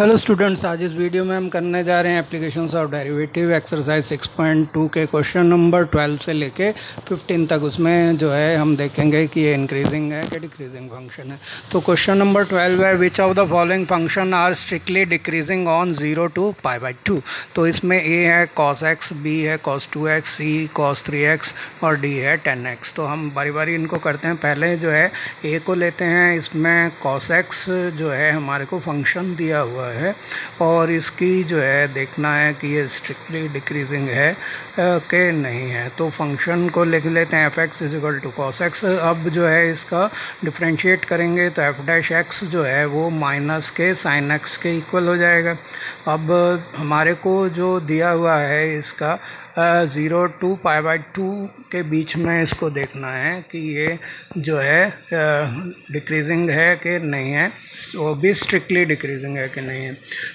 hello students आज इस video में हम करने जा रहे हैं एप्लीकेशन ऑफ डेरिवेटिव एक्सरसाइज 6.2 के क्वेश्चन नंबर 12 से लेके 15 तक उसमें जो है हम देखेंगे कि ये इंक्रीजिंग है कि डिक्रीजिंग फंक्शन है तो क्वेश्चन नंबर 12 है which of the following function are strictly decreasing on zero to pi by two तो इसमें ए है कॉस एक्स बी है cos two x C cos three x और डी है टेन एक्स तो हम बारी बारी इनको करते हैं पहले जो है ए को लेते हैं इसमें कॉस एक्स जो है हमारे को फंक्शन दिया हुआ है और इसकी जो है देखना है कि ये स्ट्रिक्टली डिक्रीजिंग है के नहीं है तो फंक्शन को लिख लेते हैं F X equal two cos x अब जो है इसका डिफ्रेंशिएट करेंगे तो एफ डैश एक्स जो है वो माइनस के साइन एक्स के इक्वल हो जाएगा अब हमारे को जो दिया हुआ है इसका zero to pi by two के बीच में इसको देखना है कि ये जो है डिक्रीजिंग है कि नहीं है वो भी स्ट्रिक्टली डिक्रीजिंग है कि नहीं है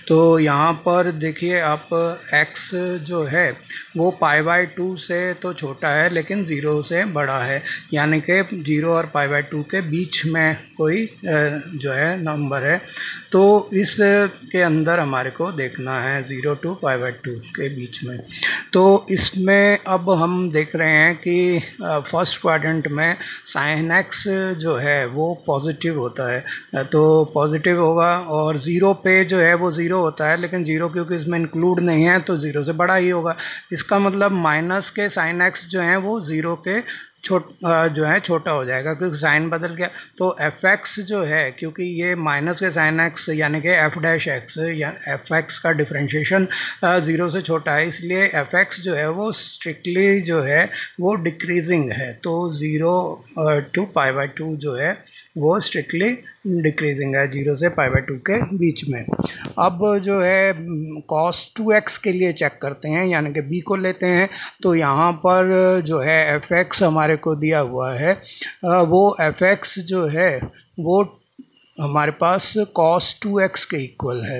तो यहाँ पर देखिए आप एक्स जो है वो पाई बाई टू से तो छोटा है लेकिन ज़ीरो से बड़ा है यानी कि ज़ीरो और पाई बाई टू के बीच में कोई जो है नंबर है तो इस के अंदर हमारे को देखना है zero to pi by two के बीच में तो इसमें अब हम देख रहे हैं कि फर्स्ट क्वाड्रेंट में साइन एक्स जो है वो पॉजिटिव होता है तो पॉजिटिव होगा और ज़ीरो पे जो है वो ज़ीरो होता है लेकिन ज़ीरो क्योंकि इसमें इंक्लूड नहीं है तो ज़ीरो से बड़ा ही होगा इस इसका मतलब माइनस के साइन एक्स जो है वो ज़ीरो के छोट जो है छोटा हो जाएगा क्योंकि साइन बदल गया तो एफ एक्स जो है क्योंकि ये माइनस के साइन एक्स यानी कि एफ डैश एक्स या एफ एक्स का डिफ्रेंशिएशन ज़ीरो से छोटा है इसलिए एफ एक्स जो है वो स्ट्रिक्टली जो है वो डिक्रीजिंग है तो zero to pi by two जो है वो स्ट्रिक्टली डिक्रीजिंग है जीरो से पाई बाई टू के बीच में अब जो है कॉस टू एक्स के लिए चेक करते हैं यानी कि बी को लेते हैं तो यहाँ पर जो है एफ एक्स हमारे को दिया हुआ है वो एफ एक्स जो है वो हमारे पास कॉस टू एक्स के इक्वल है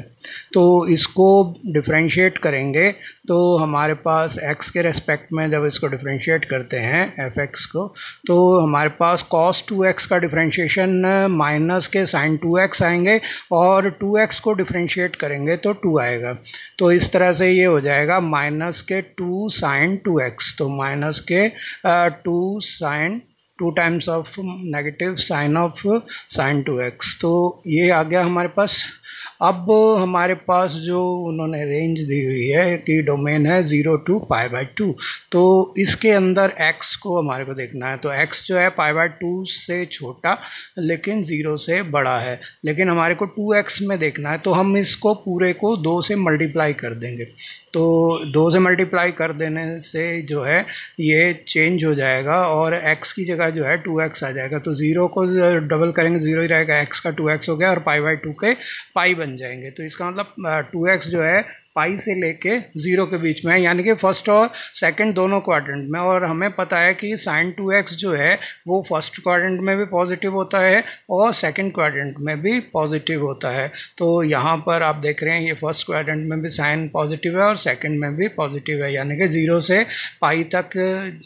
तो इसको डिफ्रेंशिएट करेंगे तो हमारे पास एक्स के रेस्पेक्ट में जब इसको डिफ्रेंशिएट करते हैं एफ एक्स को तो हमारे पास कॉस टू एक्स का डिफ्रेंशिएशन माइनस के साइन टू एक्स आएंगे और टू एक्स को डिफ्रेंशिएट करेंगे तो टू आएगा तो इस तरह से ये हो जाएगा माइनस के टू साइन टू एक्स तो माइनस के two sine two times of negative sine of sine two x तो ये आ गया हमारे पास अब हमारे पास जो उन्होंने रेंज दी हुई है कि डोमेन है zero to pi by two तो इसके अंदर एक्स को हमारे को देखना है तो एक्स जो है पाई बाई टू से छोटा लेकिन ज़ीरो से बड़ा है लेकिन हमारे को टू एक्स में देखना है तो हम इसको पूरे को दो से मल्टीप्लाई कर देंगे तो दो से मल्टीप्लाई कर देने से जो है ये चेंज हो जाएगा और एक्स की जगह जो है टू एक्स आ जाएगा तो ज़ीरो को डबल करेंगे ज़ीरो ही रहेगा एक्स का टू एक्स हो गया और पाई बाई टू के पाई बन बन जाएंगे तो इसका मतलब टू एक्स जो है पाई से लेके ज़ीरो के बीच में है यानी कि फर्स्ट और सेकंड दोनों क्वाड्रेंट में और हमें पता है कि साइन टू एक्स जो है वो फर्स्ट क्वाड्रेंट में भी पॉजिटिव होता है और सेकंड क्वाड्रेंट में भी पॉजिटिव होता है तो यहाँ पर आप देख रहे हैं ये फर्स्ट क्वाड्रेंट में भी साइन पॉजिटिव है और सेकेंड में भी पॉजिटिव है यानी कि ज़ीरो से पाई तक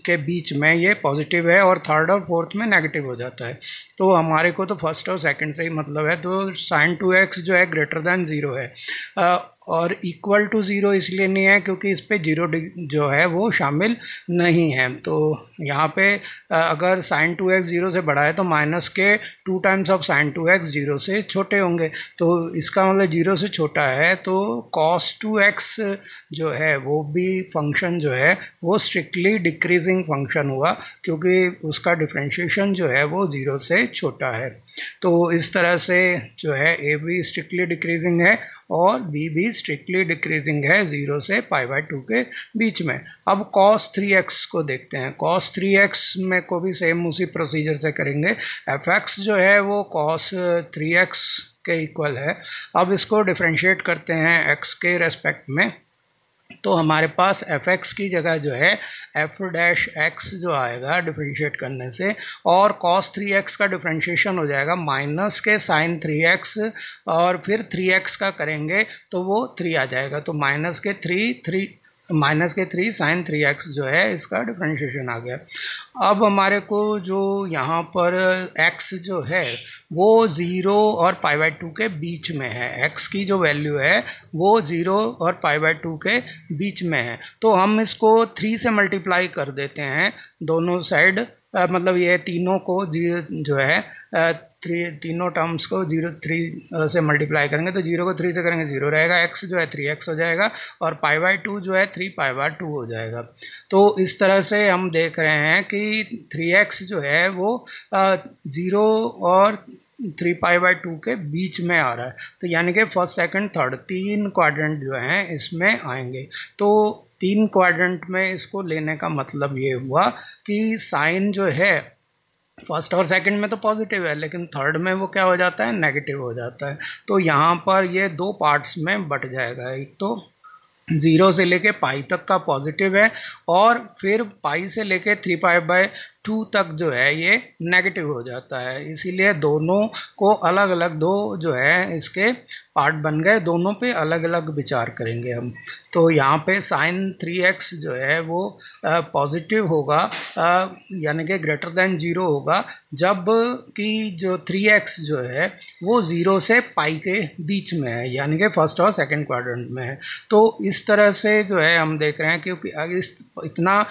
के बीच में ये पॉजिटिव है और थर्ड और फोर्थ में नेगेटिव हो जाता है तो हमारे को तो फर्स्ट और सेकेंड से ही मतलब है तो साइन टू एक्स जो है ग्रेटर दैन ज़ीरो है और इक्वल टू ज़ीरो इसलिए नहीं है क्योंकि इस पर जीरो जो है वो शामिल नहीं है तो यहाँ पे अगर साइन टू एक्स ज़ीरो से बड़ा है तो माइनस के two times of sine two x zero से छोटे होंगे तो इसका मतलब ज़ीरो से छोटा है तो कॉस टू एक्स जो है वो भी फंक्शन जो है वो स्ट्रिक्टली डिक्रीजिंग फंक्शन हुआ क्योंकि उसका डिफ्रेंशिएशन जो है वो ज़ीरो से छोटा है तो इस तरह से जो है ए भी स्ट्रिक्टली डिक्रीजिंग है और बी भी स्ट्रिक्टली डिक्रीजिंग है ज़ीरो से पाई बाई टू के बीच में अब कॉस थ्री एक्स को देखते हैं कॉस थ्री एक्स में को भी सेम उसी प्रोसीजर से करेंगे एफ एक्स जो है वो कॉस थ्री एक्स के इक्वल है अब इसको डिफ्रेंशिएट करते हैं एक्स के रेस्पेक्ट में तो हमारे पास एफ एक्स की जगह जो है एफ डैश एक्स जो आएगा डिफ्रेंशिएट करने से और कॉस थ्री एक्स का डिफ्रेंशिएशन हो जाएगा माइनस के साइन थ्री एक्स और फिर थ्री एक्स का करेंगे तो वो थ्री आ जाएगा तो माइनस के थ्री थ्री माइनस के थ्री साइन थ्री एक्स जो है इसका डिफ्रेंशिएशन आ गया अब हमारे को जो यहाँ पर एक्स जो है वो ज़ीरो और पाई बाई टू के बीच में है एक्स की जो वैल्यू है वो ज़ीरो और पाई बाई टू के बीच में है तो हम इसको थ्री से मल्टीप्लाई कर देते हैं दोनों साइड मतलब ये तीनों को जो है थ्री तीनों टर्म्स को जीरो थ्री uh, से मल्टीप्लाई करेंगे तो जीरो को थ्री से करेंगे जीरो रहेगा एक्स जो है थ्री एक्स हो जाएगा और पाई बाई टू जो है थ्री पाई बाई टू हो जाएगा तो इस तरह से हम देख रहे हैं कि थ्री एक्स जो है वो ज़ीरो uh, और थ्री पाई बाई टू के बीच में आ रहा है तो यानी कि फर्स्ट सेकंड थर्ड तीन क्वाड्रेंट जो हैं इसमें आएंगे तो तीन क्वाड्रेंट में इसको लेने का मतलब ये हुआ कि साइन जो है फर्स्ट और सेकंड में तो पॉजिटिव है लेकिन थर्ड में वो क्या हो जाता है नेगेटिव हो जाता है तो यहाँ पर ये दो पार्ट्स में बट जाएगा एक तो ज़ीरो से लेके पाई तक का पॉजिटिव है और फिर पाई से लेके थ्री पाई बाय टू तक जो है ये नेगेटिव हो जाता है इसीलिए दोनों को अलग अलग दो जो है इसके पार्ट बन गए दोनों पे अलग अलग विचार करेंगे हम तो यहाँ पे साइन थ्री एक्स जो है वो पॉजिटिव होगा यानी कि ग्रेटर देन ज़ीरो होगा जब कि जो थ्री एक्स जो है वो ज़ीरो से पाई के बीच में है यानी कि फर्स्ट और सेकंड क्वाड्रेंट में है तो इस तरह से जो है हम देख रहे हैं क्योंकि इस इतना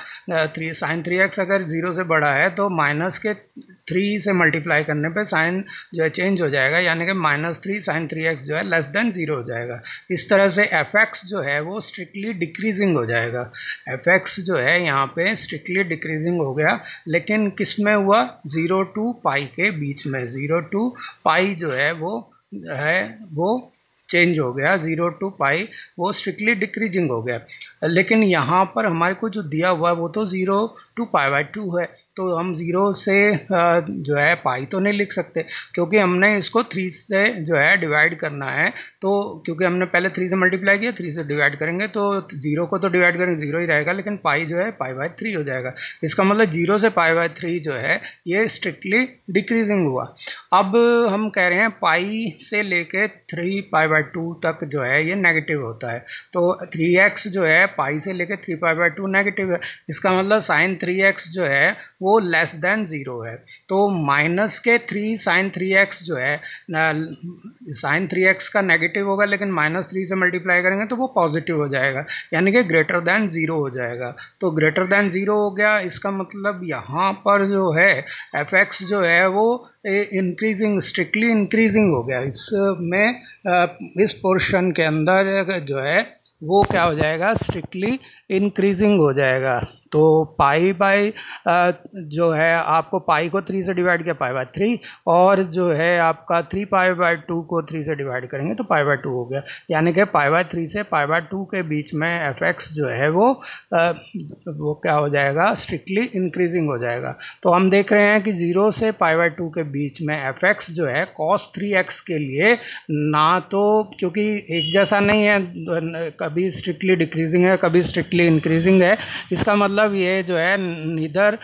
थ्री साइन थ्री एक्स अगर ज़ीरो से बड़ा है तो माइनस के थ्री से मल्टीप्लाई करने पे साइन जो है चेंज हो जाएगा यानी कि minus three sine three x जो है लेस देन ज़ीरो हो जाएगा इस तरह से एफ एक्स जो है वो स्ट्रिक्टली डिक्रीजिंग हो जाएगा एफ एक्स जो है यहाँ पे स्ट्रिक्टली डिक्रीजिंग हो गया लेकिन किस में हुआ ज़ीरो टू पाई के बीच में ज़ीरो टू पाई जो है वो है वो चेंज हो गया ज़ीरो टू पाई वो स्ट्रिक्टली डिक्रीजिंग हो गया लेकिन यहाँ पर हमारे को जो दिया हुआ है वो तो zero to pi by two है तो हम ज़ीरो से जो है पाई तो नहीं लिख सकते क्योंकि हमने इसको थ्री से जो है डिवाइड करना है तो क्योंकि हमने पहले थ्री से मल्टीप्लाई किया थ्री से डिवाइड करेंगे तो ज़ीरो को तो डिवाइड करेंगे ज़ीरो ही रहेगा लेकिन पाई जो है पाई बाई थ्री हो जाएगा इसका मतलब ज़ीरो से पाई बाई थ्री जो है ये स्ट्रिक्टली डिक्रीजिंग हुआ अब हम कह रहे हैं पाई से लेके थ्री पाई बाई टू तक जो है ये नेगेटिव होता है तो थ्री एक्स जो है पाई से लेके three pi by two negative है इसका मतलब साइन थ्री एक्स जो है वो लेस देन ज़ीरो है तो माइनस के थ्री साइन थ्री एक्स जो है साइन थ्री एक्स का नेगेटिव होगा लेकिन माइनस थ्री से मल्टीप्लाई करेंगे तो वो पॉजिटिव हो जाएगा यानी कि ग्रेटर दैन ज़ीरो हो जाएगा तो ग्रेटर दैन ज़ीरो हो गया इसका मतलब यहाँ पर जो है एफ एक्स जो है वो इंक्रीजिंग स्ट्रिक्टली इंक्रीजिंग हो गया इसमें इस पोर्शन के अंदर जो है वो क्या हो जाएगा स्ट्रिक्टली इंक्रीजिंग हो जाएगा तो पाई बाय जो है आपको पाई को थ्री से डिवाइड किया पाई बाय थ्री और जो है आपका थ्री पाई बाय टू को थ्री से डिवाइड करेंगे तो पाई बाय टू हो गया यानी कि पाई बाय थ्री से पाई बाय टू के बीच में एफ एक्स जो है वो आ, वो क्या हो जाएगा स्ट्रिक्टली इंक्रीजिंग हो जाएगा तो हम देख रहे हैं कि ज़ीरो से पाई बाय टू के बीच में एफ एक्स जो है कॉस थ्री एक्स के लिए ना तो क्योंकि एक जैसा नहीं है कभी स्ट्रिक्टली डिक्रीजिंग है कभी स्ट्रिक्टली इंक्रीजिंग है इसका मतलब ये जो है इधर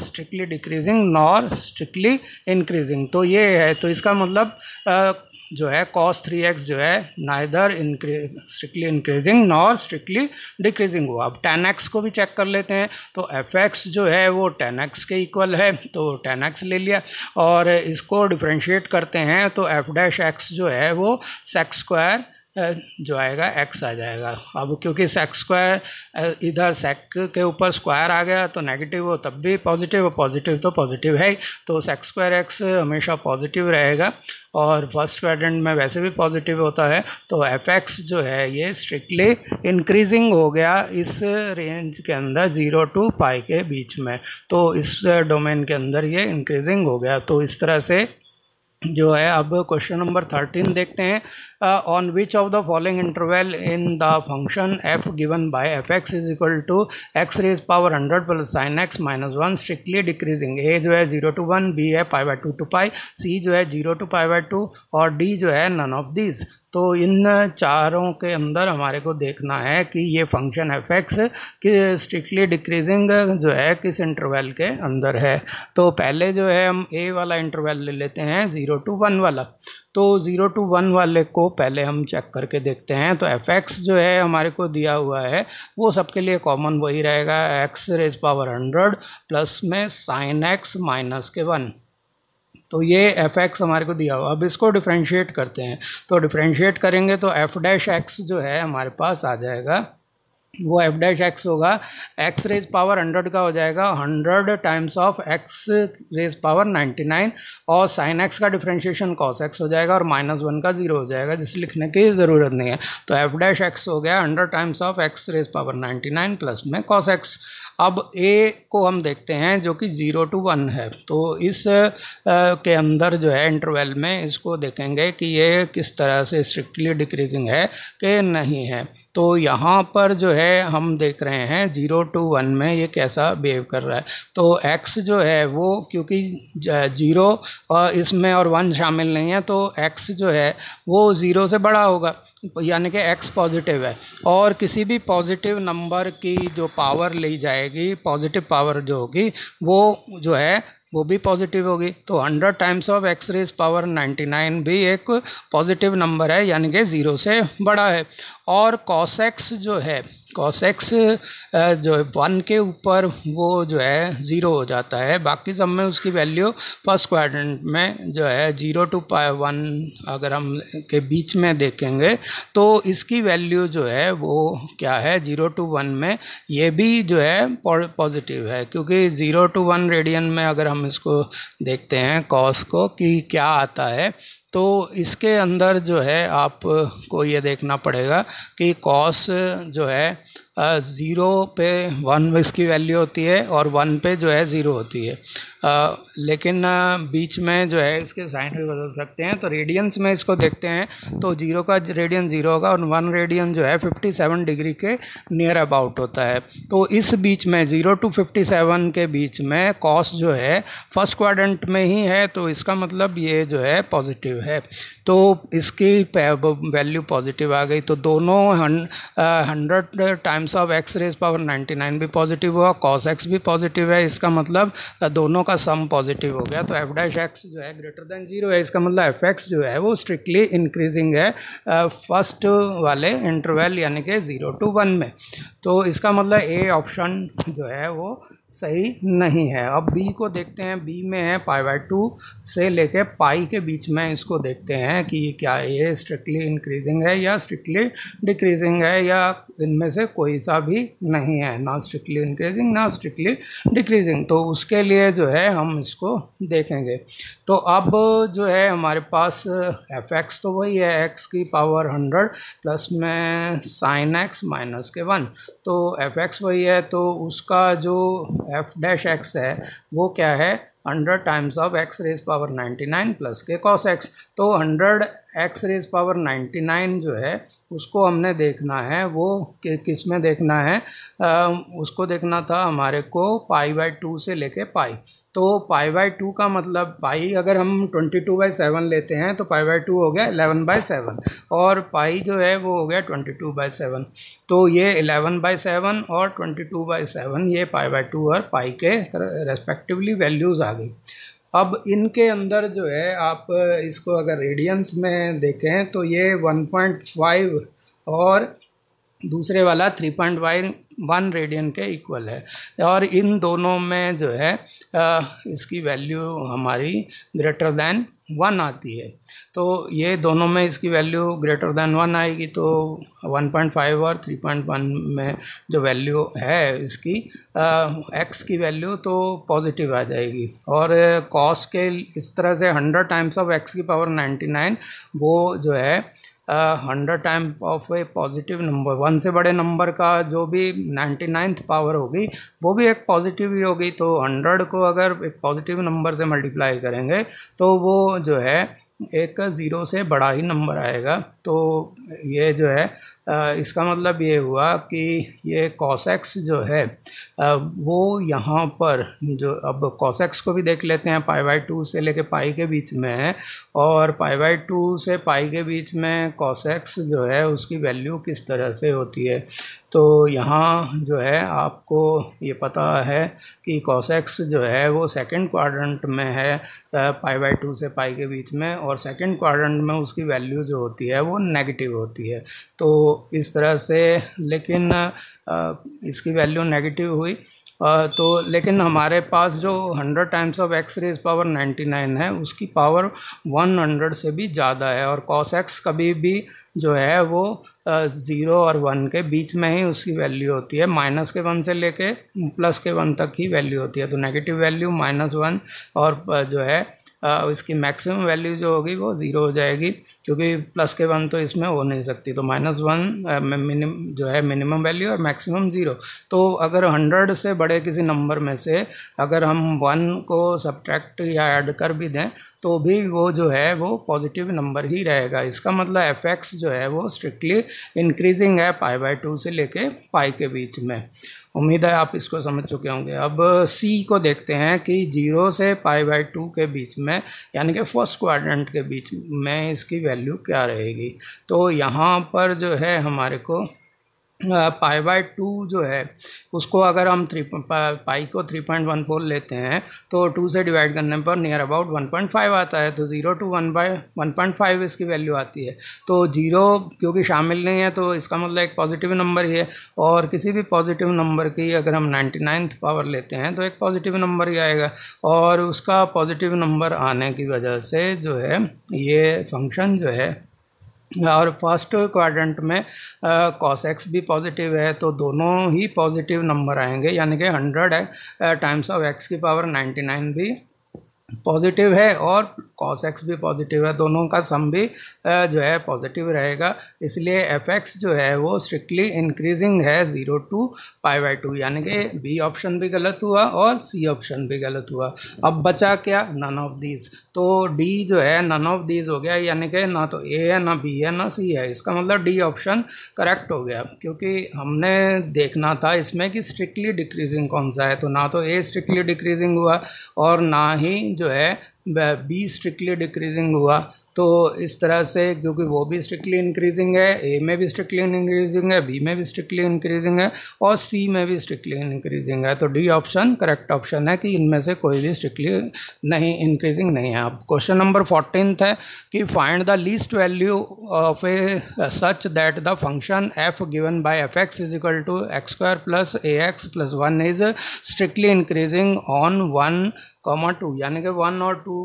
strictly decreasing nor strictly increasing तो ये है तो इसका मतलब uh, जो है कॉस थ्री एक्स जो है neither increase strictly increasing nor strictly decreasing हुआ अब टेन एक्स को भी चेक कर लेते हैं तो एफ एक्स जो है वो टेन एक्स के इक्वल है तो टेन एक्स ले लिया और इसको डिफ्रेंशिएट करते हैं तो एफ डैश एक्स जो है वो सेक्स स्क्वायर जो आएगा एक्स आ जाएगा अब क्योंकि सेक्स स्क्वायर इधर सेक के ऊपर स्क्वायर आ गया तो नेगेटिव हो तब भी पॉजिटिव हो पॉजिटिव तो पॉजिटिव है तो सेक्स स्क्वायर एक्स हमेशा पॉजिटिव रहेगा और फर्स्ट क्वाड्रेंट में वैसे भी पॉजिटिव होता है तो एफ एक्स जो है ये स्ट्रिक्टली इंक्रीजिंग हो गया इस रेंज के अंदर ज़ीरो टू पाई के बीच में तो इस डोमेन के अंदर ये इंक्रीजिंग हो गया तो इस तरह से जो है अब क्वेश्चन नंबर थर्टीन देखते हैं uh, on which of the following interval in the function f given by fx is equal to x raised power 100 plus sin x minus 1 strictly decreasing a जो है जीरो to वन b है pi by two to pi c जो है zero to pi by two और d जो है none of these तो इन चारों के अंदर हमारे को देखना है कि ये फंक्शन एफ एक्स कि स्ट्रिक्टली डिक्रीजिंग जो है किस इंटरवल के अंदर है तो पहले जो है हम ए वाला इंटरवल ले लेते हैं ज़ीरो टू वन वाला तो ज़ीरो टू वन वाले को पहले हम चेक करके देखते हैं तो एफ एक्स जो है हमारे को दिया हुआ है वो सबके लिए कॉमन वही रहेगा x raise power hundred plus में साइन एक्स माइनस के वन तो ये एफ एक्स हमारे को दिया हुआ अब इसको डिफ्रेंशिएट करते हैं तो डिफ्रेंशिएट करेंगे तो एफ डैश एक्स जो है हमारे पास आ जाएगा वो एफ डैश एक्स होगा एक्स रेज पावर हंड्रेड का हो जाएगा hundred times of x raise power ninety nine और साइन एक्स का डिफ्रेंशिएशन कॉस एक्स हो जाएगा और माइनस वन का जीरो हो जाएगा जिसे लिखने की ज़रूरत नहीं है तो एफ डैश एक्स हो गया hundred times of x raise power ninety nine plus में कॉस एक्स अब ए को हम देखते हैं जो कि ज़ीरो टू वन है तो इस आ, के अंदर जो है इंटरवेल में इसको देखेंगे कि ये किस तरह से स्ट्रिक्टली डिक्रीजिंग है कि नहीं है तो यहाँ पर जो है हम देख रहे हैं ज़ीरो टू वन में ये कैसा बिहेव कर रहा है तो एक्स जो है वो क्योंकि ज़ीरो और इसमें और वन शामिल नहीं है तो एक्स जो है वो ज़ीरो से बड़ा होगा यानी कि एक्स पॉजिटिव है और किसी भी पॉजिटिव नंबर की जो पावर ली जाएगी पॉजिटिव पावर जो होगी वो जो है वो भी पॉजिटिव होगी तो hundred times of x raise power ninety nine भी एक पॉजिटिव नंबर है यानी कि ज़ीरो से बड़ा है और एक्स जो है कॉस एक्स जो है वन के ऊपर वो जो है ज़ीरो हो जाता है बाकी सब में उसकी वैल्यू फर्स्ट क्वाड्रेंट में जो है ज़ीरो टू वन अगर हम के बीच में देखेंगे तो इसकी वैल्यू जो है वो क्या है ज़ीरो टू वन में ये भी जो है पॉजिटिव है क्योंकि ज़ीरो टू वन रेडियन में अगर हम इसको देखते हैं कॉस को कि क्या आता है तो इसके अंदर जो है आपको ये देखना पड़ेगा कि कॉस जो है ज़ीरो पे वन इसकी वैल्यू होती है और वन पे जो है ज़ीरो होती है आ, लेकिन बीच में जो है इसके साइन भी बदल सकते हैं तो रेडियंस में इसको देखते हैं तो जीरो का रेडियन ज़ीरो होगा और वन रेडियन जो है फिफ्टी सेवन डिग्री के नियर अबाउट होता है तो इस बीच में ज़ीरो टू फिफ्टी सेवन के बीच में कॉस जो है फर्स्ट क्वाड्रेंट में ही है तो इसका मतलब ये जो है पॉजिटिव है तो इसकी वैल्यू पॉजिटिव आ गई तो दोनों hundred times of x raise power ninety nine भी पॉजिटिव हुआ कॉस एक्स भी पॉजिटिव है इसका मतलब दोनों का सम पॉजिटिव हो गया तो एफ डैश एक्स जो है ग्रेटर देन जीरो है इसका मतलब एफ एक्स जो है वो स्ट्रिक्टली इंक्रीजिंग है फर्स्ट वाले इंटरवल यानी कि ज़ीरो टू वन में तो इसका मतलब ए ऑप्शन जो है वो सही नहीं है अब बी को देखते हैं बी में है पाई बाई टू से लेके पाई के बीच में इसको देखते हैं कि क्या ये स्ट्रिक्टली इंक्रीजिंग है या स्ट्रिक्टली डिक्रीजिंग है या इनमें से कोई सा भी नहीं है ना स्ट्रिक्टली इंक्रीजिंग ना स्ट्रिक्टली डिक्रीजिंग तो उसके लिए जो है हम इसको देखेंगे तो अब जो है हमारे पास एफ एक्स तो वही है एक्स की पावर हंड्रेड प्लस में साइन एक्स माइनस के वन तो एफ एक्स वही है तो उसका जो एफ डैश एक्स है वो क्या है hundred times of x raise power ninety nine plus के कॉस एक्स तो hundred x raise power ninety nine जो है उसको हमने देखना है वो कि किस में देखना है आ, उसको देखना था हमारे को पाई बाई टू से लेके पाई तो पाई बाई टू का मतलब पाई अगर हम ट्वेंटी टू बाई सेवन लेते हैं तो पाई बाई टू हो गया एलेवन बाई सेवन और पाई जो है वो हो गया ट्वेंटी टू बाई सेवन तो ये एलेवन बाई सेवन और ट्वेंटी टू बाई सेवन ये पाई बाई टू और पाई के रेस्पेक्टिवली वैल्यूज़ आ गई अब इनके अंदर जो है आप इसको अगर रेडियंस में देखें तो ये 1.5 और दूसरे वाला 3.1 रेडियन के इक्वल है और इन दोनों में जो है इसकी वैल्यू हमारी ग्रेटर दैन वन आती है तो ये दोनों में इसकी वैल्यू ग्रेटर देन वन आएगी तो 1.5 और 3.1 में जो वैल्यू है इसकी एक्स की वैल्यू तो पॉजिटिव आ जाएगी और कॉस के इस तरह से 100 टाइम्स ऑफ एक्स की पावर 99 वो जो है hundred time of A positive number one से बड़े नंबर का जो भी नाइन्टी नाइन्थ पावर होगी वो भी एक पॉजिटिव ही होगी तो हंड्रेड को अगर एक पॉजिटिव नंबर से मल्टीप्लाई करेंगे तो वो जो है एक ज़ीरो से बड़ा ही नंबर आएगा तो ये जो है इसका मतलब ये हुआ कि ये कॉसेक्स जो है वो यहाँ पर जो अब कॉसेक्स को भी देख लेते हैं पाई बाई टू से लेके पाई के बीच में है और पाई बाई टू से पाई के बीच में कॉसेक्स जो है उसकी वैल्यू किस तरह से होती है तो यहाँ जो है आपको ये पता है कि कॉसेक्स जो है वो सेकंड क्वाड्रेंट में है पाई बाई टू से पाई के बीच में और सेकंड क्वाड्रेंट में उसकी वैल्यू जो होती है वो नेगेटिव होती है तो इस तरह से लेकिन इसकी वैल्यू नेगेटिव हुई तो लेकिन हमारे पास जो 100 times of x raise power 99 है उसकी पावर 100 से भी ज़्यादा है और कॉस एक्स कभी भी जो है वो ज़ीरो और वन के बीच में ही उसकी वैल्यू होती है माइनस के वन से लेके प्लस के वन तक ही वैल्यू होती है तो नेगेटिव वैल्यू माइनस वन और जो है इसकी मैक्सिमम वैल्यू जो होगी वो ज़ीरो हो जाएगी क्योंकि प्लस के वन तो इसमें हो नहीं सकती तो माइनस वन जो है मिनिमम वैल्यू और मैक्सिमम ज़ीरो तो अगर हंड्रेड से बड़े किसी नंबर में से अगर हम वन को सब्ट्रैक्ट या ऐड कर भी दें तो भी वो जो है वो पॉजिटिव नंबर ही रहेगा इसका मतलब एफेक्ट्स जो है वो स्ट्रिक्टली इंक्रीजिंग है पाई बाई टू से लेके पाई के बीच में उम्मीद है आप इसको समझ चुके होंगे अब सी को देखते हैं कि जीरो से पाई बाई टू के बीच में यानी कि फर्स्ट क्वाड्रेंट के बीच में इसकी वैल्यू क्या रहेगी तो यहाँ पर जो है हमारे को पाई बाय टू जो है उसको अगर हम थ्री पाई को थ्री पॉइंट वन फोर लेते हैं तो टू से डिवाइड करने पर near about one point five आता है तो zero to one by one point five इसकी वैल्यू आती है तो ज़ीरो क्योंकि शामिल नहीं है तो इसका मतलब एक पॉजिटिव नंबर ही है और किसी भी पॉजिटिव नंबर की अगर हम नाइन्टी नाइन्थ पावर लेते हैं तो एक पॉजिटिव नंबर ही आएगा और उसका पॉजिटिव नंबर आने की वजह से जो है ये फंक्शन जो है और फर्स्ट क्वाड्रेंट में कॉस एक्स भी पॉजिटिव है तो दोनों ही पॉजिटिव नंबर आएंगे यानी कि हंड्रेड टाइम्स ऑफ एक्स की पावर नाइन्टी नाइन भी पॉजिटिव है और कॉस एक्स भी पॉजिटिव है दोनों का सम भी जो है पॉजिटिव रहेगा इसलिए एफ एक्स जो है वो स्ट्रिक्टली इंक्रीजिंग है zero to pi by two यानी कि बी ऑप्शन भी गलत हुआ और सी ऑप्शन भी गलत हुआ अब बचा क्या नन ऑफ दीज तो डी जो है नन ऑफ दीज हो गया यानी कि ना तो ए है ना बी है ना सी है इसका मतलब डी ऑप्शन करेक्ट हो गया क्योंकि हमने देखना था इसमें कि स्ट्रिक्टली डिक्रीजिंग कौन सा है तो ना तो ए स्ट्रिक्टली डिक्रीजिंग हुआ और ना ही sentido é बी स्ट्रिक्टली डिक्रीजिंग हुआ तो इस तरह से क्योंकि वो भी स्ट्रिक्टली इंक्रीजिंग है ए में भी स्ट्रिक्टली इंक्रीजिंग है बी में भी स्ट्रिक्टली इंक्रीजिंग है और सी में भी स्ट्रिक्टली इंक्रीजिंग है तो डी ऑप्शन करेक्ट ऑप्शन है कि इनमें से कोई भी स्ट्रिक्टली नहीं इंक्रीजिंग नहीं है अब क्वेश्चन नंबर फोर्टीन है कि find the least value of a such that the function f given by f x is equal to x square plus a x plus one is strictly increasing on one comma two यानी कि one और to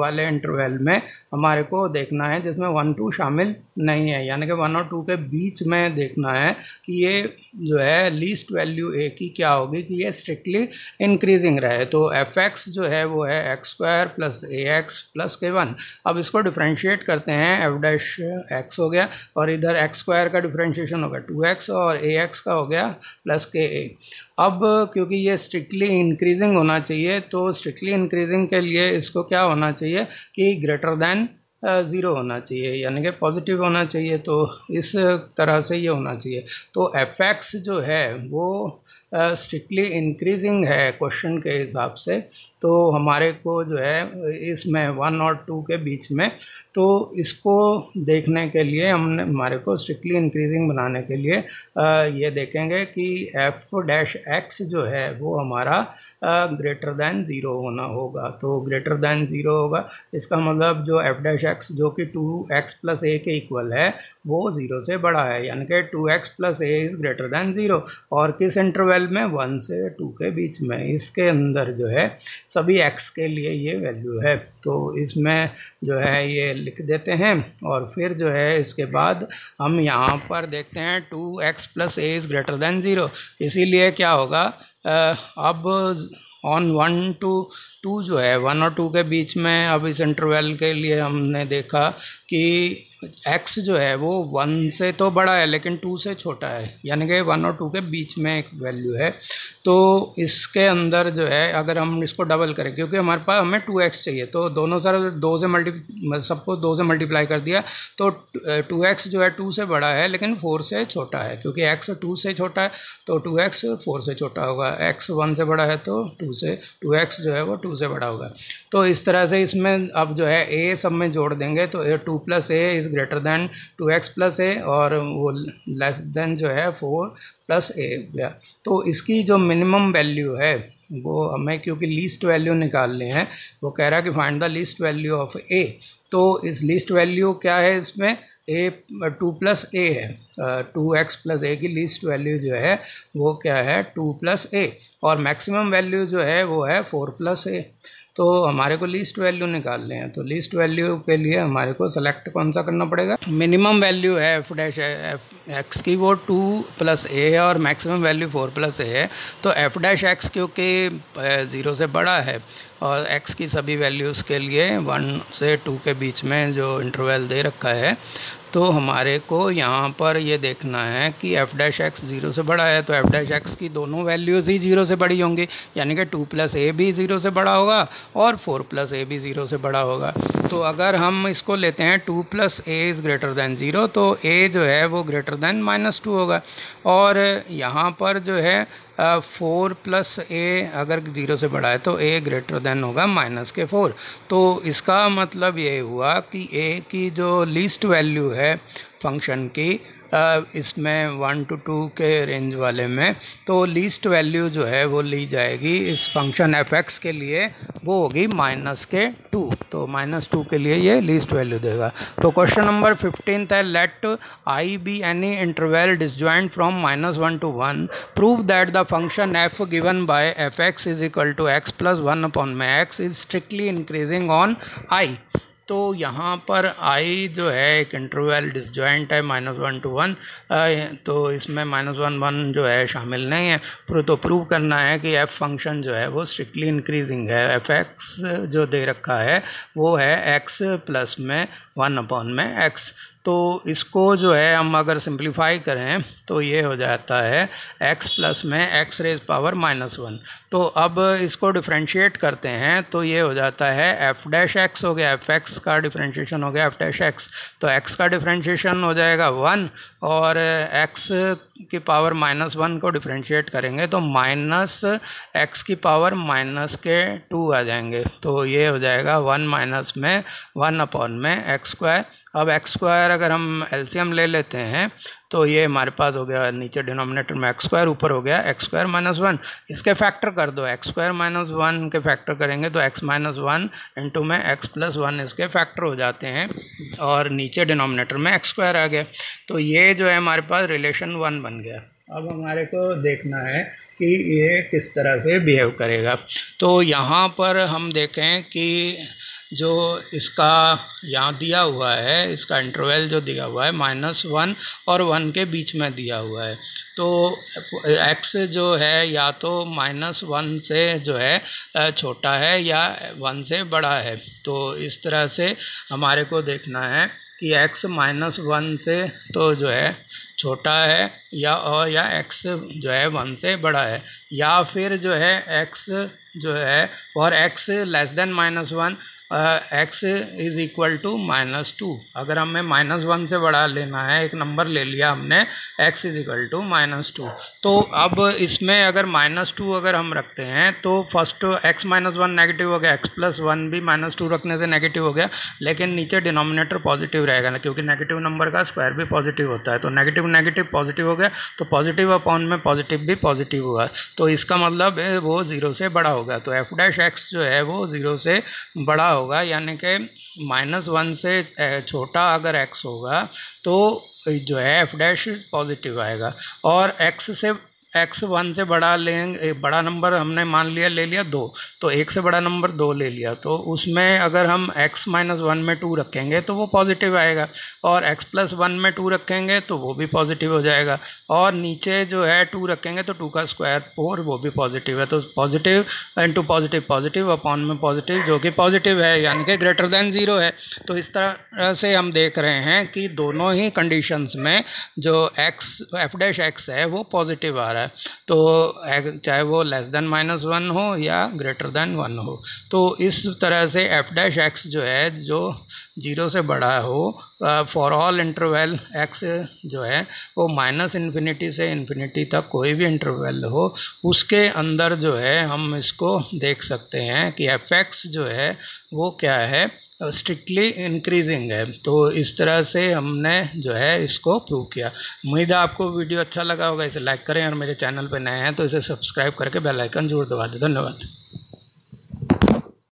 वाले interval में हमारे को देखना है जिसमें वन टू शामिल नहीं है यानी कि वन और टू के बीच में देखना है कि ये जो है लीस्ट वैल्यू ए की क्या होगी कि ये स्ट्रिक्टली इंक्रीजिंग रहे तो एफ एक्स जो है वो है x square plus a x plus के वन अब इसको डिफ्रेंशिएट करते हैं एफ डैश एक्स हो गया और इधर एक्स स्क्वायर का डिफ्रेंशिएशन होगा टू एक्स और ए एक्स का हो गया प्लस के ए अब क्योंकि ये स्ट्रिक्टली इंक्रीजिंग होना चाहिए तो स्ट्रिक्टली इंक्रीजिंग के लिए इसको क्या होना चाहिए कि ग्रेटर दैन ज़ीरो होना चाहिए यानी कि पॉजिटिव होना चाहिए तो इस तरह से ये होना चाहिए तो एफ जो है वो स्ट्रिक्टली इंक्रीजिंग है क्वेश्चन के हिसाब से तो हमारे को जो है इसमें वन और टू के बीच में तो इसको देखने के लिए हमने हमारे को स्ट्रिक्टली इंक्रीजिंग बनाने के लिए ये देखेंगे कि एफ डैश एक्स जो है वो हमारा ग्रेटर दैन ज़ीरो होना होगा तो ग्रेटर दैन ज़ीरो होगा इसका मतलब जो एफ डैश एक्स जो कि टू एक्स प्लस ए के इक्वल है वो ज़ीरो से बड़ा है यानी कि two x plus a is greater than zero और किस इंटरवल में वन से टू के बीच में इसके अंदर जो है सभी एक्स के लिए ये वैल्यू है तो इसमें जो है ये लिख देते हैं और फिर जो है इसके बाद हम यहाँ पर देखते हैं two x plus a is greater than zero इसीलिए क्या होगा आ, अब ऑन वन टू टू जो है वन और टू के बीच में अब इस इंटरवल के लिए हमने देखा कि एक्स जो है वो वन से तो बड़ा है लेकिन टू से छोटा है यानी कि वन और टू के बीच में एक वैल्यू है तो इसके अंदर जो है अगर हम इसको डबल करें क्योंकि हमारे पास हमें टू एक्स चाहिए तो दोनों सर दो से मल्टी सबको दो से मल्टीप्लाई कर दिया तो टू एक्स जो है टू से बड़ा है लेकिन फोर से छोटा है क्योंकि एक्स टू से छोटा है तो टू एक्स फोर से छोटा होगा एक्स वन से बड़ा है तो टू से टू एक्स जो है वो टू टू से बड़ा होगा तो इस तरह से इसमें अब जो है ए सब में जोड़ देंगे तो a two plus a is greater than two x plus a और वो लेस देन जो है फोर प्लस ए हो गया तो इसकी जो मिनिमम वैल्यू है वो हमें क्योंकि लीस्ट वैल्यू निकालने हैं वो कह रहा है कि find the least value of a तो इस लीस्ट वैल्यू क्या है इसमें ए टू प्लस ए है टू एक्स प्लस ए की लीस्ट वैल्यू जो है वो क्या है टू प्लस ए और मैक्सिमम वैल्यू जो है वो है फोर प्लस ए तो हमारे को लीस्ट वैल्यू निकालने हैं तो लीस्ट वैल्यू के लिए हमारे को सेलेक्ट कौन सा करना पड़ेगा मिनिमम वैल्यू है एफ डैश एफ एक्स की वो टू प्लस ए है और maximum value four plus a है तो एफ डैश एक्स क्योंकि ज़ीरो से बड़ा है और एक्स की सभी वैल्यूज़ के लिए वन से टू के बीच में जो इंटरवल दे रखा है तो हमारे को यहाँ पर ये देखना है कि एफ डैश एक्स ज़ीरो से बड़ा है तो एफ डैश एक्स की दोनों वैल्यूज़ ही ज़ीरो से बड़ी होंगी यानी कि टू प्लस ए भी ज़ीरो से बड़ा होगा और फोर प्लस ए भी ज़ीरो से बड़ा होगा तो अगर हम इसको लेते हैं two plus a is greater than zero तो ए जो है वो ग्रेटर दैन माइनस टू होगा और यहाँ पर जो है फोर प्लस ए अगर ज़ीरो से बड़ा है तो ए ग्रेटर देन होगा माइनस के फोर तो इसका मतलब ये हुआ कि ए की जो लीस्ट वैल्यू है फंक्शन की इसमें वन टू टू के रेंज वाले में तो लीस्ट वैल्यू जो है वो ली जाएगी इस फंक्शन एफ एक्स के लिए वो होगी माइनस के टू तो माइनस टू के लिए ये लीस्ट वैल्यू देगा तो क्वेश्चन नंबर फिफ्टीन है let I be any interval disjoint from minus one to one prove that the function f given by f x is equal to x plus one upon में x is strictly increasing on I तो यहाँ पर I जो है एक interval disjoint है minus one to one तो इसमें माइनस वन वन जो है शामिल नहीं है तो प्रूव करना है कि एफ़ फंक्शन जो है वो स्ट्रिक्टली इंक्रीजिंग है एफ एक्स जो दे रखा है वो है एक्स प्लस में वन अपॉन में एक्स तो इसको जो है हम अगर सिंप्लीफाई करें तो ये हो जाता है एक्स प्लस में x raise power minus one तो अब इसको डिफ्रेंशिएट करते हैं तो ये हो जाता है एफ डैश एक्स हो गया एफ एक्स का डिफ्रेंशिएशन हो गया एफ डैश एक्स तो एक्स का डिफ्रेंशिएशन हो जाएगा वन और एक्स की पावर माइनस वन को डिफ्रेंशिएट करेंगे तो माइनस एक्स की पावर माइनस के टू आ जाएंगे तो ये हो जाएगा वन माइनस में वन अपॉन में एक्स स्क्वायर अब एक्स स्क्वायर अगर हम एल्सीयम ले लेते हैं तो ये हमारे पास हो गया नीचे डिनोमिनेटर में एक्स स्क्वायर ऊपर हो गया एक्स स्क्वायर माइनस वन इसके फैक्टर कर दो एक्स स्क्वायर माइनस वन के फैक्टर करेंगे तो एक्स माइनस वन इंटू में एक्स प्लस वन इसके फैक्टर हो जाते हैं और नीचे डिनोमिनेटर में एक्स स्क्वायर आ गया तो ये जो है हमारे पास रिलेशन वन बन गया अब हमारे को देखना है कि ये किस तरह से बिहेव करेगा तो यहाँ पर हम देखें कि जो इसका यहाँ दिया हुआ है इसका इंटरवल जो दिया हुआ है माइनस वन और वन के बीच में दिया हुआ है तो एक्स जो है या तो माइनस वन से जो है छोटा है या वन से बड़ा है तो इस तरह से हमारे को देखना है कि एक्स माइनस वन से तो जो है छोटा है या और या एक्स जो है वन से बड़ा है या फिर जो है एक्स जो है और x less than minus one x is equal to minus two अगर हमें माइनस वन से बड़ा लेना है एक नंबर ले लिया हमने x is equal to minus two तो अब इसमें अगर माइनस टू अगर हम रखते हैं तो first x minus one negative हो गया एक्स प्लस वन भी माइनस टू रखने से नेगेटिव हो गया लेकिन नीचे डिनोमिनेटर पॉजिटिव रहेगा ना क्योंकि नेगेटिव नंबर का स्क्वायर भी पॉजिटिव होता है तो नेगेटिव नेगेटिव पॉजिटिव हो गया तो पॉजिटिव अपॉन में पॉजिटिव भी पॉजिटिव हुआ तो इसका मतलब वो ज़ीरो से बड़ा होगा तो एफ डैश एक्स जो है वो ज़ीरो से बड़ा होगा यानी कि माइनस वन से छोटा अगर एक्स होगा तो जो है एफ डैश पॉजिटिव आएगा और एक्स से एक्स वन से बड़ा लेंगे बड़ा नंबर हमने मान लिया ले लिया दो तो एक से बड़ा नंबर दो ले लिया तो उसमें अगर हम एक्स माइनस वन में टू रखेंगे तो वो पॉजिटिव आएगा और एक्स प्लस वन में टू रखेंगे तो वो भी पॉजिटिव हो जाएगा और नीचे जो है टू रखेंगे तो टू का स्क्वायर फोर वो भी पॉजिटिव है तो positive to positive positive upon में पॉजिटिव जो कि पॉजिटिव है यानी कि ग्रेटर देन ज़ीरो है तो इस तरह से हम देख रहे हैं कि दोनों ही कंडीशंस में जो एक्स एफ डैश एक्स है वो पॉजिटिव आ रहा है रहा है तो चाहे वो लेस देन माइनस वन हो या ग्रेटर देन वन हो तो इस तरह से एफ डैश एक्स जो है जो जीरो से बड़ा हो फॉर ऑल इंटरवल एक्स जो है वो माइनस इन्फिनिटी से इन्फिनिटी तक कोई भी इंटरवल हो उसके अंदर जो है हम इसको देख सकते हैं कि एफ एक्स जो है वो क्या है स्ट्रिक्टली इंक्रीजिंग है तो इस तरह से हमने जो है इसको प्रूव किया उम्मीद है आपको वीडियो अच्छा लगा होगा इसे लाइक करें और मेरे चैनल पर नए हैं तो इसे सब्सक्राइब करके बेलाइकन जरूर दबा दें धन्यवाद